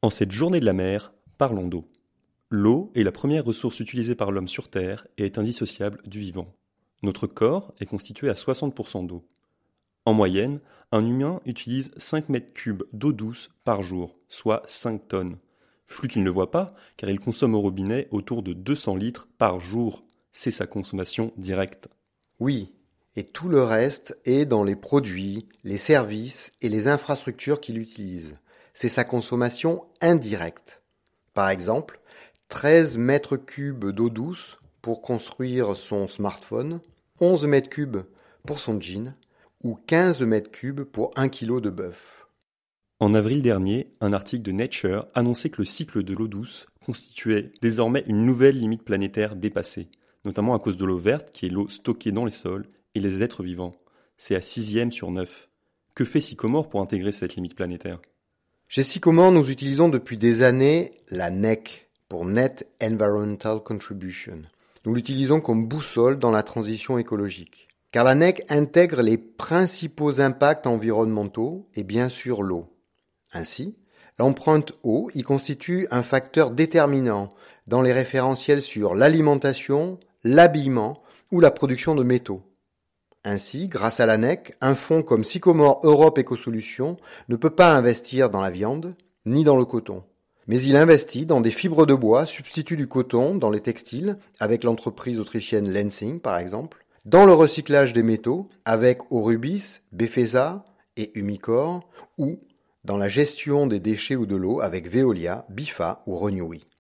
En cette journée de la mer, parlons d'eau. L'eau est la première ressource utilisée par l'homme sur Terre et est indissociable du vivant. Notre corps est constitué à 60% d'eau. En moyenne, un humain utilise 5 mètres cubes d'eau douce par jour, soit 5 tonnes. Flux qu'il ne voit pas, car il consomme au robinet autour de 200 litres par jour. C'est sa consommation directe. Oui, et tout le reste est dans les produits, les services et les infrastructures qu'il utilise c'est sa consommation indirecte. Par exemple, 13 mètres cubes d'eau douce pour construire son smartphone, 11 mètres cubes pour son jean ou 15 mètres cubes pour un kilo de bœuf. En avril dernier, un article de Nature annonçait que le cycle de l'eau douce constituait désormais une nouvelle limite planétaire dépassée, notamment à cause de l'eau verte qui est l'eau stockée dans les sols et les êtres vivants. C'est à sixième sur neuf. Que fait Sycomore pour intégrer cette limite planétaire chez comment nous utilisons depuis des années la NEC pour Net Environmental Contribution. Nous l'utilisons comme boussole dans la transition écologique. Car la NEC intègre les principaux impacts environnementaux et bien sûr l'eau. Ainsi, l'empreinte eau y constitue un facteur déterminant dans les référentiels sur l'alimentation, l'habillement ou la production de métaux. Ainsi, grâce à l'ANEC, un fonds comme Sycomore Europe éco ne peut pas investir dans la viande ni dans le coton. Mais il investit dans des fibres de bois, substitut du coton, dans les textiles, avec l'entreprise autrichienne Lensing par exemple, dans le recyclage des métaux, avec Orubis, Befesa et Umicore, ou dans la gestion des déchets ou de l'eau avec Veolia, Bifa ou Renewi.